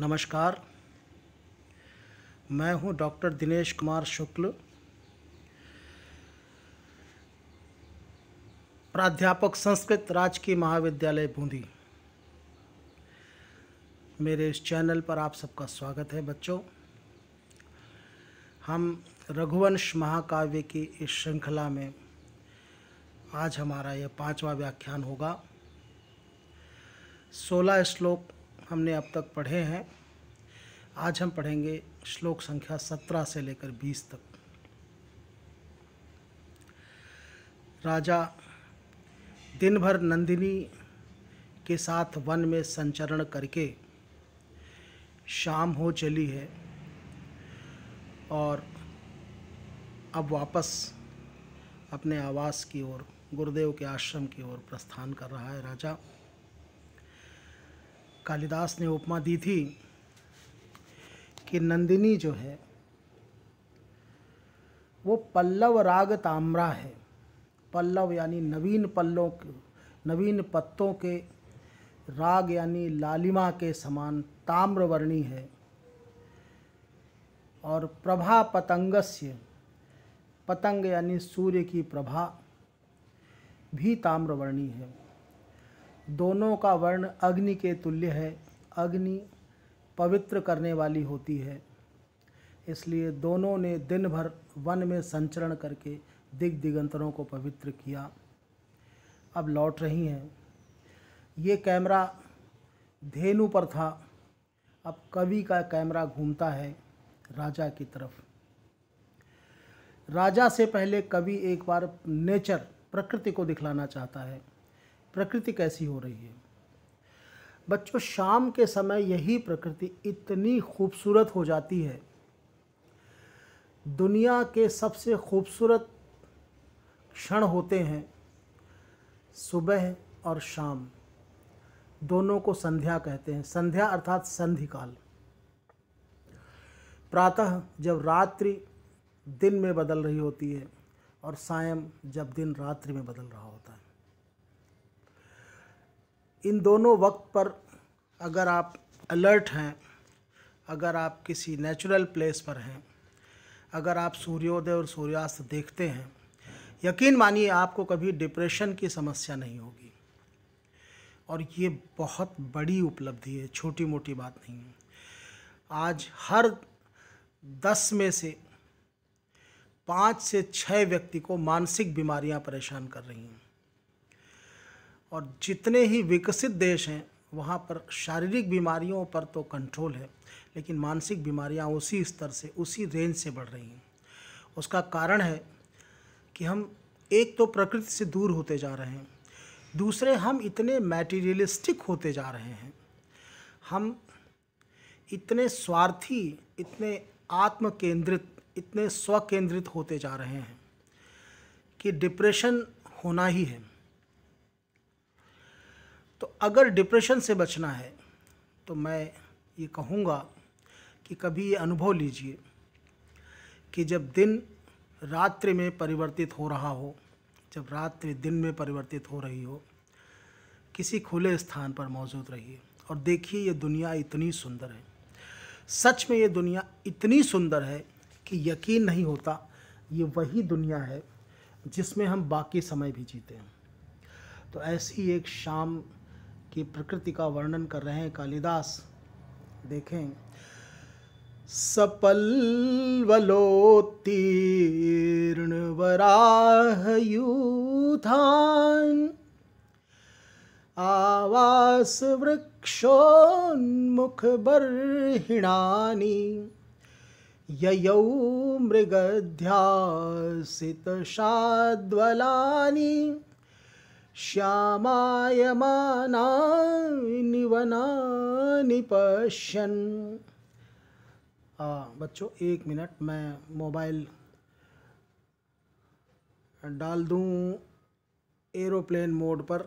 नमस्कार मैं हूं डॉक्टर दिनेश कुमार शुक्ल प्राध्यापक संस्कृत राजकीय महाविद्यालय बूंदी मेरे इस चैनल पर आप सबका स्वागत है बच्चों हम रघुवंश महाकाव्य की इस श्रृंखला में आज हमारा यह पांचवा व्याख्यान होगा सोलह श्लोक हमने अब तक पढ़े हैं आज हम पढ़ेंगे श्लोक संख्या सत्रह से लेकर बीस तक राजा दिन भर नंदिनी के साथ वन में संचरण करके शाम हो चली है और अब वापस अपने आवास की ओर गुरुदेव के आश्रम की ओर प्रस्थान कर रहा है राजा कालिदास ने उपमा दी थी कि नंदिनी जो है वो पल्लव राग ताम्रा है पल्लव यानी नवीन पल्लों नवीन पत्तों के राग यानी लालिमा के समान ताम्रवर्णी है और प्रभा पतंगस्य पतंग यानी सूर्य की प्रभा भी ताम्रवर्णी है दोनों का वर्ण अग्नि के तुल्य है अग्नि पवित्र करने वाली होती है इसलिए दोनों ने दिन भर वन में संचरण करके दिग दिगंतरों को पवित्र किया अब लौट रही हैं ये कैमरा धेनु पर था अब कवि का कैमरा घूमता है राजा की तरफ राजा से पहले कवि एक बार नेचर प्रकृति को दिखलाना चाहता है प्रकृति कैसी हो रही है बच्चों शाम के समय यही प्रकृति इतनी खूबसूरत हो जाती है दुनिया के सबसे खूबसूरत क्षण होते हैं सुबह और शाम दोनों को संध्या कहते हैं संध्या अर्थात संधिकाल प्रातः जब रात्रि दिन में बदल रही होती है और सायं जब दिन रात्रि में बदल रहा होता है इन दोनों वक्त पर अगर आप अलर्ट हैं अगर आप किसी नेचुरल प्लेस पर हैं अगर आप सूर्योदय और सूर्यास्त देखते हैं यकीन मानिए आपको कभी डिप्रेशन की समस्या नहीं होगी और ये बहुत बड़ी उपलब्धि है छोटी मोटी बात नहीं है आज हर दस में से पाँच से छः व्यक्ति को मानसिक बीमारियां परेशान कर रही हैं और जितने ही विकसित देश हैं वहाँ पर शारीरिक बीमारियों पर तो कंट्रोल है लेकिन मानसिक बीमारियाँ उसी स्तर से उसी रेंज से बढ़ रही हैं उसका कारण है कि हम एक तो प्रकृति से दूर होते जा रहे हैं दूसरे हम इतने मैटेरियलिस्टिक होते जा रहे हैं हम इतने स्वार्थी इतने आत्म केंद्रित इतने स्वकेंद्रित होते जा रहे हैं कि डिप्रेशन होना ही है तो अगर डिप्रेशन से बचना है तो मैं ये कहूँगा कि कभी ये अनुभव लीजिए कि जब दिन रात्रि में परिवर्तित हो रहा हो जब रात्रि दिन में परिवर्तित हो रही हो किसी खुले स्थान पर मौजूद रहिए और देखिए ये दुनिया इतनी सुंदर है सच में ये दुनिया इतनी सुंदर है कि यकीन नहीं होता ये वही दुनिया है जिसमें हम बाकी समय भी जीते हैं तो ऐसी एक शाम की प्रकृति का वर्णन कर रहे हैं कालिदास देखें सपल्वलोत्तीर्ण वराहयूथान आवास वृक्षोन्मुख बर्हिणानि ययौ शाद्वलानी श्यामायमानानि पश्यन् बच्चों एक मिनट मैं मोबाइल डाल दूं एरोप्लेन मोड पर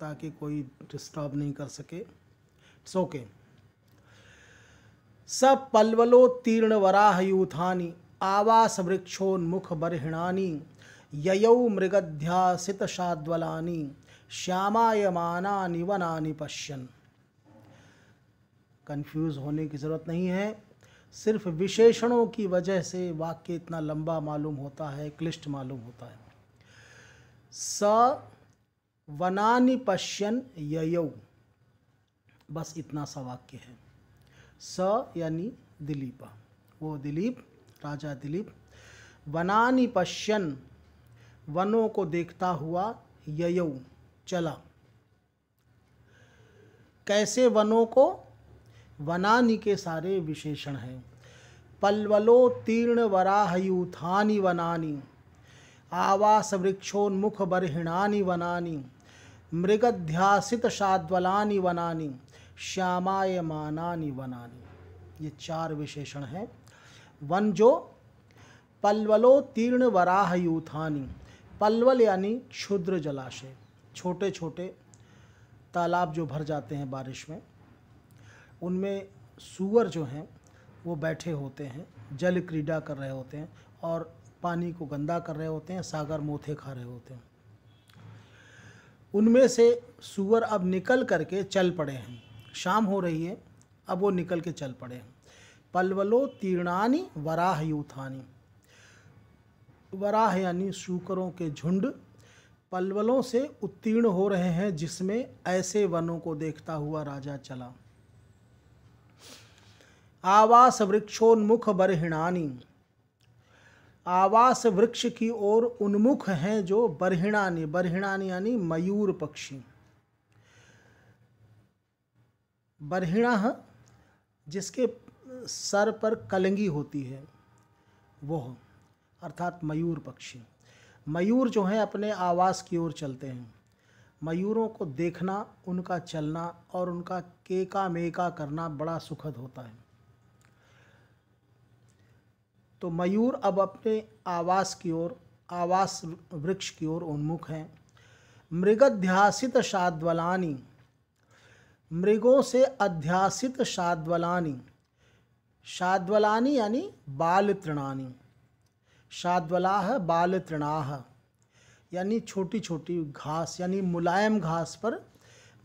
ताकि कोई डिस्टर्ब नहीं कर सके इट्स ओके सब पल्वलोत्तीर्ण वराह यूथानी आवास वृक्षोन्मुख बरहिणानी ययौ मृगध्यासितशाद्वलानि श्यामायमाना निवनानि पश्यन् कन्फ्यूज होने की ज़रूरत नहीं है सिर्फ विशेषणों की वजह से वाक्य इतना लंबा मालूम होता है क्लिष्ट मालूम होता है स वनानि पश्यन ययौ बस इतना सा वाक्य है स यानी दिलीप वो दिलीप राजा दिलीप वनानि पश्यन वनों को देखता हुआ ययऊ चला कैसे वनों को वनानि के सारे विशेषण हैं पलवलो तीर्ण वराहयूथानि वनानि आवास वृक्षोन्मुख बर्हिणानि वनानि मृगध्यासित शाद्वलानि वनानि श्यामायमानानि वनानि ये चार विशेषण हैं वन जो पलवलो तीर्ण वराहयूथानि पलवल यानी क्षुद्र जलाशय छोटे छोटे तालाब जो भर जाते हैं बारिश में उनमें सुअर जो हैं वो बैठे होते हैं जल क्रीडा कर रहे होते हैं और पानी को गंदा कर रहे होते हैं सागर मोथे खा रहे होते हैं उनमें से सुअर अब निकल करके चल पड़े हैं शाम हो रही है अब वो निकल के चल पड़े हैं पलवलो तीर्णानी वराह यूथानी वराह यानी शूकरों के झुंड पलवलों से उत्तीर्ण हो रहे हैं जिसमें ऐसे वनों को देखता हुआ राजा चला आवास वृक्षोन्मुख बरहिणानी आवास वृक्ष की ओर उन्मुख हैं जो बरहिणानी बरहिणानी यानी मयूर पक्षी बरहिणा हाँ, जिसके सर पर कलंगी होती है वह अर्थात मयूर पक्षी मयूर जो हैं अपने आवास की ओर चलते हैं मयूरों को देखना उनका चलना और उनका केका मेका करना बड़ा सुखद होता है तो मयूर अब अपने आवास की ओर आवास वृक्ष की ओर उन्मुख हैं मृगध्यासित शाद्वलानी मृगों से अध्यासित शाद्वलानी शाद्वलानी यानी बाल तृणानी शाद्वलाह बाल तृणाह यानी छोटी छोटी घास यानी मुलायम घास पर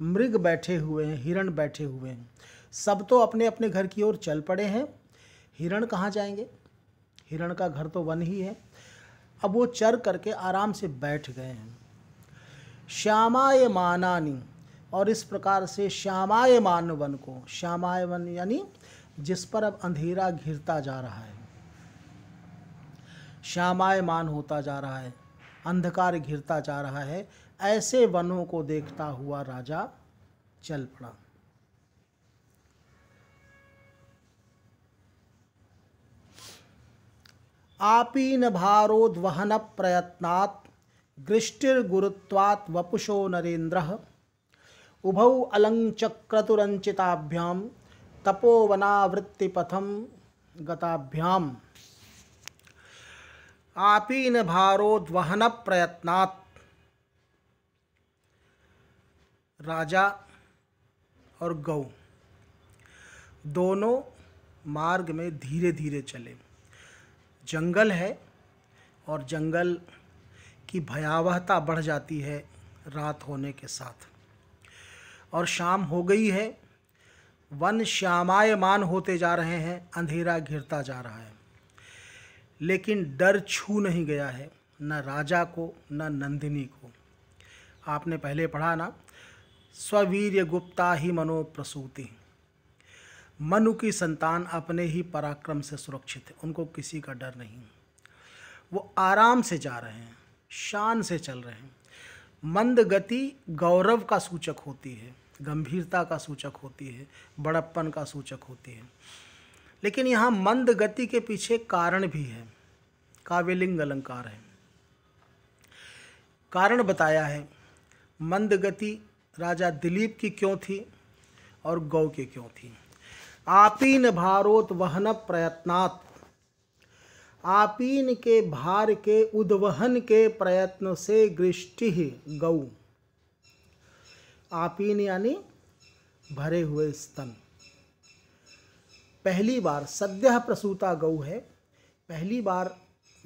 मृग बैठे हुए हैं हिरण बैठे हुए हैं सब तो अपने अपने घर की ओर चल पड़े हैं हिरण कहाँ जाएंगे हिरण का घर तो वन ही है अब वो चर करके आराम से बैठ गए हैं श्यामाय मानानी और इस प्रकार से श्यामाय मान वन को श्यामाय वन यानी जिस पर अब अंधेरा घिरता जा रहा है श्यामायमान होता जा रहा है अंधकार घिरता जा रहा है ऐसे वनों को देखता हुआ राजा चल पड़ा आपीन भारोद्वहन प्रयत्नात् गृष्टिर्गुरुत्वात् वपुषो नरेन्द्र उभौ अलंचक्रतुरंचिताभ्याम तपोवनावृत्तिपथम गताभ्याम आपीन भारोद्वहन प्रयत्नात् राजा और गौ दोनों मार्ग में धीरे धीरे चले जंगल है और जंगल की भयावहता बढ़ जाती है रात होने के साथ और शाम हो गई है वन श्यामायमान होते जा रहे हैं अंधेरा घिरता जा रहा है लेकिन डर छू नहीं गया है न राजा को न नंदिनी को आपने पहले पढ़ा ना स्वीर गुप्ता ही मनोप्रसूति मनु की संतान अपने ही पराक्रम से सुरक्षित है उनको किसी का डर नहीं वो आराम से जा रहे हैं शान से चल रहे हैं मंद गति गौरव का सूचक होती है गंभीरता का सूचक होती है बड़प्पन का सूचक होती है लेकिन यहाँ मंद गति के पीछे कारण भी है काव्यलिंग अलंकार है कारण बताया है मंद गति राजा दिलीप की क्यों थी और गौ की क्यों थी आपीन भारोत वहन प्रयत्नात् आपीन के भार के उद्वहन के प्रयत्न से गृष्टि गौ आपीन यानी भरे हुए स्तन पहली बार सद्य प्रसूता गऊ है पहली बार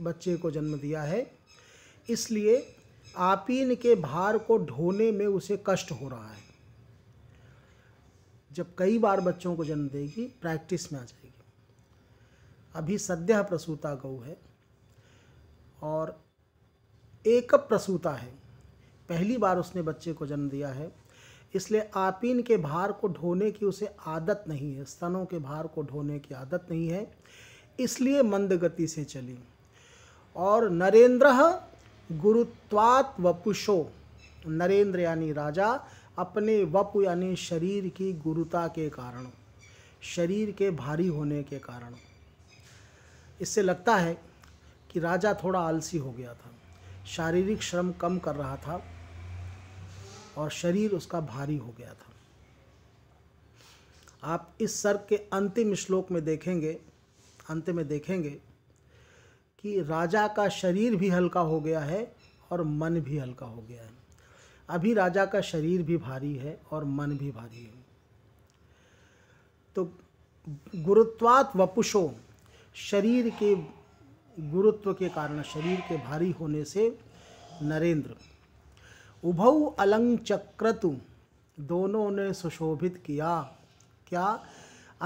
बच्चे को जन्म दिया है इसलिए आपीन के भार को ढोने में उसे कष्ट हो रहा है जब कई बार बच्चों को जन्म देगी प्रैक्टिस में आ जाएगी अभी सद्य प्रसूता गऊ है और एकप प्रसूता है पहली बार उसने बच्चे को जन्म दिया है इसलिए आपिन के भार को ढोने की उसे आदत नहीं है स्तनों के भार को ढोने की आदत नहीं है इसलिए मंद गति से चली और नरेंद्र गुरुत्वात् वपुषो नरेंद्र यानी राजा अपने वप यानी शरीर की गुरुता के कारण शरीर के भारी होने के कारण इससे लगता है कि राजा थोड़ा आलसी हो गया था शारीरिक श्रम कम कर रहा था और शरीर उसका भारी हो गया था आप इस सर्ग के अंतिम श्लोक में देखेंगे अंत में देखेंगे कि राजा का शरीर भी हल्का हो गया है और मन भी हल्का हो गया है अभी राजा का शरीर भी भारी है और मन भी भारी है तो गुरुत्वात वपुषो शरीर के गुरुत्व के कारण शरीर के भारी होने से नरेंद्र चक्र अलंचक्रतु दोनों ने सुशोभित किया क्या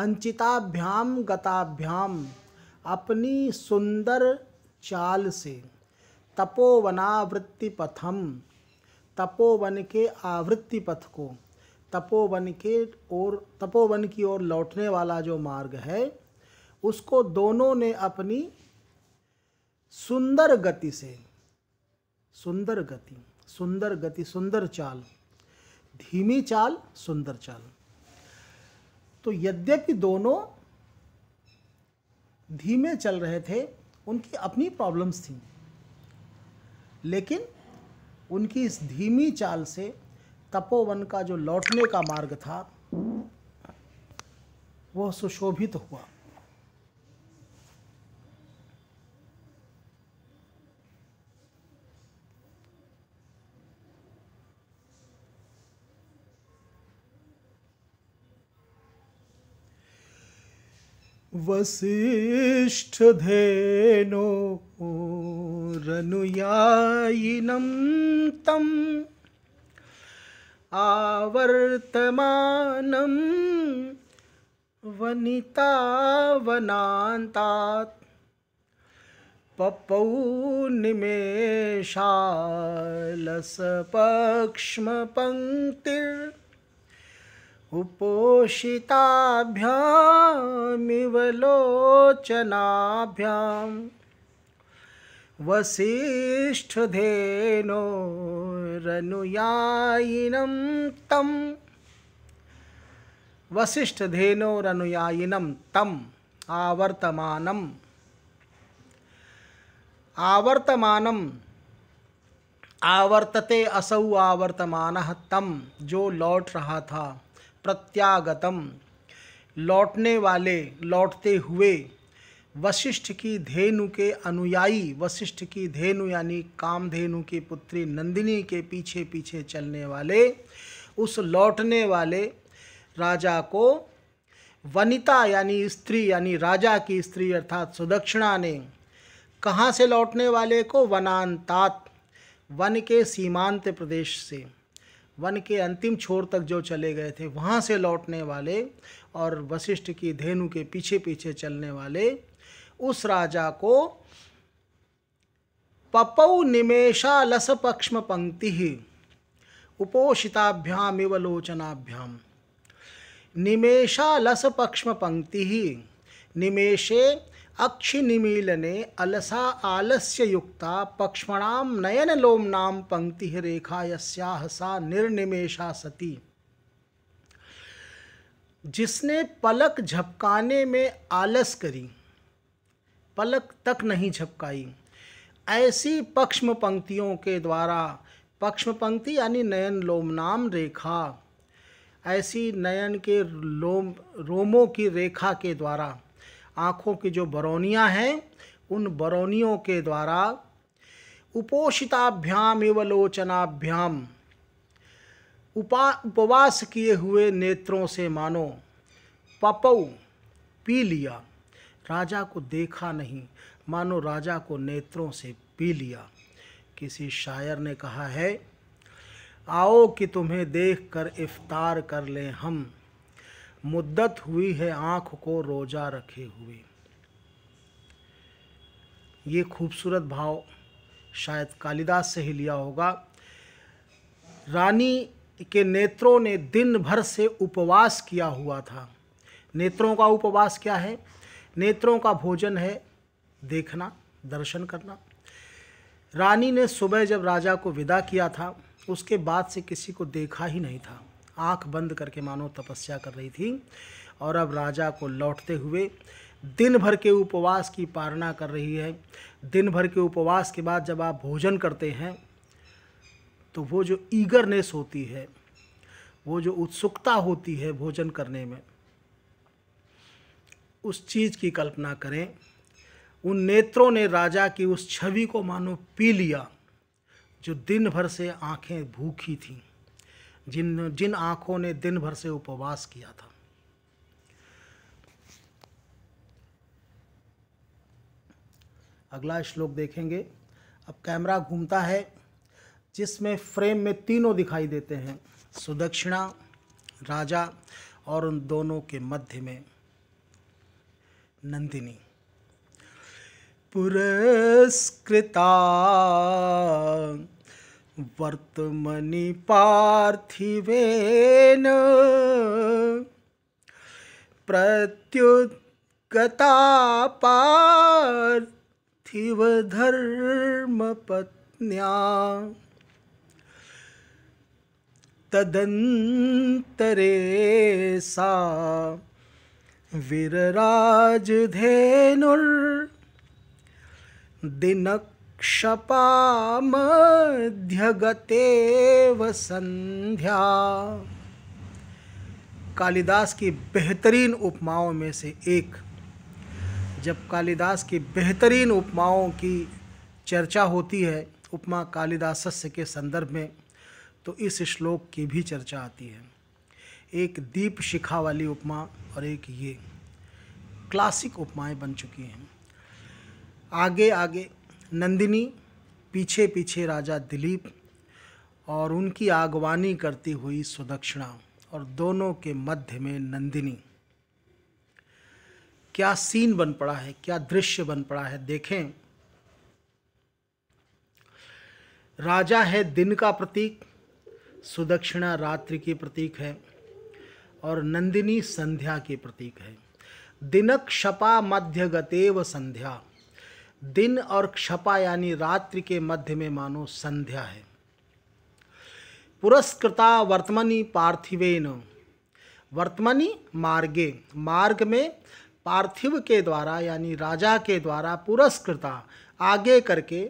अंचिताभ्याम गताभ्याम अपनी सुंदर चाल से तपोवनावृत्ति पथम तपोवन के आवृत्ति पथ को तपोवन के और तपोवन की ओर लौटने वाला जो मार्ग है उसको दोनों ने अपनी सुंदर गति से सुंदर गति सुंदर गति सुंदर चाल धीमी चाल सुंदर चाल तो यद्यपि दोनों धीमे चल रहे थे उनकी अपनी प्रॉब्लम्स थी लेकिन उनकी इस धीमी चाल से तपोवन का जो लौटने का मार्ग था वह सुशोभित हुआ वसिष्ठधेनोरनुयायिनं तम् आवर्तमानं वनितावनान्तात् पपौ निमेषालसपक्ष्मपङ्क्तिर् उपोषिताभ्यामिव लोचनाभ्यां वसिष्ठधेनोरनुयायिनं तं वसिष्ठधेनोरनुयायिनं तम् आवर्तमानम आवर्तमानम आवर्तते असौ आवर्तमान तम जो लौट रहा था प्रत्यागतम लौटने वाले लौटते हुए वशिष्ठ की धेनु के अनुयायी वशिष्ठ की धेनु यानी कामधेनु की पुत्री नंदिनी के पीछे पीछे चलने वाले उस लौटने वाले राजा को वनिता यानी स्त्री यानी राजा की स्त्री अर्थात सुदक्षिणा ने कहाँ से लौटने वाले को वनांतात वन के सीमांत प्रदेश से वन के अंतिम छोर तक जो चले गए थे वहाँ से लौटने वाले और वशिष्ठ की धेनु के पीछे पीछे चलने वाले उस राजा को पपौ निमेशा लस पक्ष्म पंक्ति इव लोचनाभ्याम निमेशा लस पक्ष्म पंक्ति निमेशे अक्षिमीलने अलसा आलस्य युक्ता पक्ष्मणाम नयन लोमनाम पंक्ति रेखा यस्याह सा निर्निमेशा सती जिसने पलक झपकाने में आलस करी पलक तक नहीं झपकाई ऐसी पक्ष्म पंक्तियों के द्वारा पक्ष्म पंक्ति यानी नयन लोमनाम रेखा ऐसी नयन के लोम रोमों की रेखा के द्वारा आँखों की जो बरौनियाँ हैं उन बरौनियों के द्वारा उपोषिताभ्याम लोचनाभ्याम उपा उपवास किए हुए नेत्रों से मानो पपौ पी लिया राजा को देखा नहीं मानो राजा को नेत्रों से पी लिया किसी शायर ने कहा है आओ कि तुम्हें देख कर इफ्तार कर लें हम मुद्दत हुई है आँख को रोजा रखे हुए ये खूबसूरत भाव शायद कालिदास से ही लिया होगा रानी के नेत्रों ने दिन भर से उपवास किया हुआ था नेत्रों का उपवास क्या है नेत्रों का भोजन है देखना दर्शन करना रानी ने सुबह जब राजा को विदा किया था उसके बाद से किसी को देखा ही नहीं था आंख बंद करके मानो तपस्या कर रही थी और अब राजा को लौटते हुए दिन भर के उपवास की पारणा कर रही है दिन भर के उपवास के बाद जब आप भोजन करते हैं तो वो जो ईगरनेस होती है वो जो उत्सुकता होती है भोजन करने में उस चीज़ की कल्पना करें उन नेत्रों ने राजा की उस छवि को मानो पी लिया जो दिन भर से आंखें भूखी थीं जिन जिन आँखों ने दिन भर से उपवास किया था अगला श्लोक देखेंगे अब कैमरा घूमता है जिसमें फ्रेम में तीनों दिखाई देते हैं सुदक्षिणा राजा और उन दोनों के मध्य में नंदिनी पुरस्कृता वर्तमनि पार्थिवेन प्रत्युगता पार्थिवधर्मपत्न्या तदन्तरे सा विरराजधेनुर्दिनक क्षपामध्यगते व संध्या कालिदास की बेहतरीन उपमाओं में से एक जब कालिदास की बेहतरीन उपमाओं की चर्चा होती है उपमा कालिदास के संदर्भ में तो इस श्लोक की भी चर्चा आती है एक दीप शिखा वाली उपमा और एक ये क्लासिक उपमाएं बन चुकी हैं आगे आगे नंदिनी पीछे पीछे राजा दिलीप और उनकी आगवानी करती हुई सुदक्षिणा और दोनों के मध्य में नंदिनी क्या सीन बन पड़ा है क्या दृश्य बन पड़ा है देखें राजा है दिन का प्रतीक सुदक्षिणा रात्रि की प्रतीक है और नंदिनी संध्या की प्रतीक है दिनक शपा मध्य गतेव संध्या दिन और क्षपा यानी रात्रि के मध्य में मानो संध्या है पुरस्कृता वर्तमानी पार्थिवेन वर्तमानी मार्गे मार्ग में पार्थिव के द्वारा यानी राजा के द्वारा पुरस्कृता आगे करके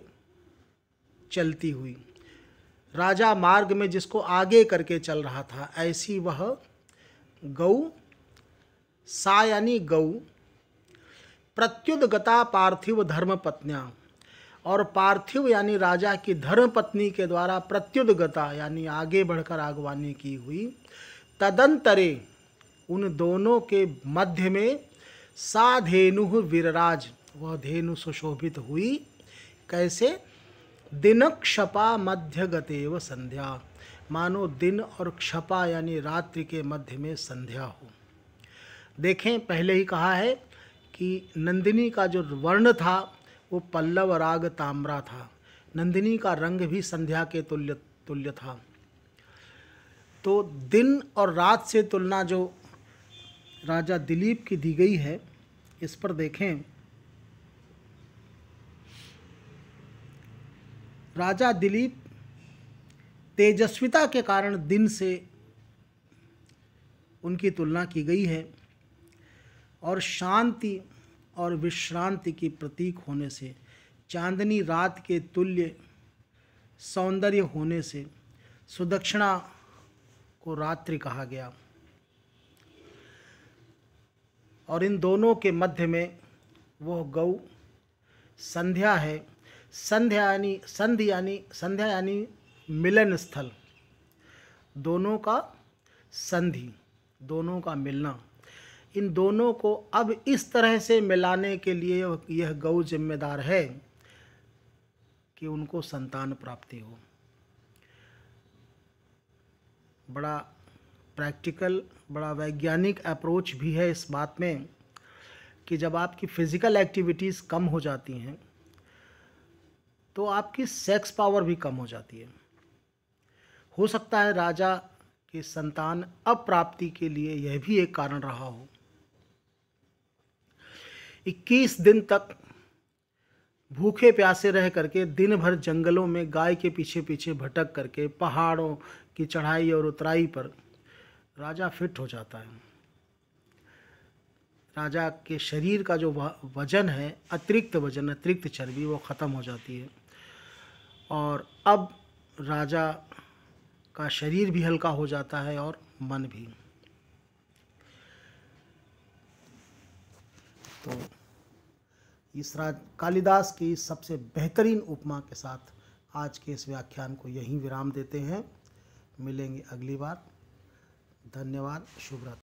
चलती हुई राजा मार्ग में जिसको आगे करके चल रहा था ऐसी वह गऊ सा यानी गऊ प्रत्युदगता पार्थिव धर्म पत्निया और पार्थिव यानी राजा की धर्म पत्नी के द्वारा प्रत्युदगता यानी आगे बढ़कर आगवानी की हुई तदंतरे उन दोनों के मध्य में सा धेनु वीरराज वह धेनु सुशोभित हुई कैसे दिन क्षपा मध्य गतेव संध्या मानो दिन और क्षपा यानी रात्रि के मध्य में संध्या हो देखें पहले ही कहा है कि नंदिनी का जो वर्ण था वो पल्लव राग ताम्रा था नंदिनी का रंग भी संध्या के तुल्य तुल्य था तो दिन और रात से तुलना जो राजा दिलीप की दी गई है इस पर देखें राजा दिलीप तेजस्विता के कारण दिन से उनकी तुलना की गई है और शांति और विश्रांति की प्रतीक होने से चांदनी रात के तुल्य सौंदर्य होने से सुदक्षिणा को रात्रि कहा गया और इन दोनों के मध्य में वह गौ संध्या है संध्या यानी संधि यानी संध्या यानी मिलन स्थल दोनों का संधि दोनों का मिलना इन दोनों को अब इस तरह से मिलाने के लिए यह गौ जिम्मेदार है कि उनको संतान प्राप्ति हो बड़ा प्रैक्टिकल बड़ा वैज्ञानिक अप्रोच भी है इस बात में कि जब आपकी फ़िज़िकल एक्टिविटीज़ कम हो जाती हैं तो आपकी सेक्स पावर भी कम हो जाती है हो सकता है राजा की संतान अप्राप्ति के लिए यह भी एक कारण रहा हो इक्कीस दिन तक भूखे प्यासे रह करके दिन भर जंगलों में गाय के पीछे पीछे भटक करके पहाड़ों की चढ़ाई और उतराई पर राजा फिट हो जाता है राजा के शरीर का जो वजन है अतिरिक्त वजन अतिरिक्त चर्बी वो ख़त्म हो जाती है और अब राजा का शरीर भी हल्का हो जाता है और मन भी तो इस राज कालिदास की सबसे बेहतरीन उपमा के साथ आज के इस व्याख्यान को यहीं विराम देते हैं मिलेंगे अगली बार धन्यवाद शुभ रात्रि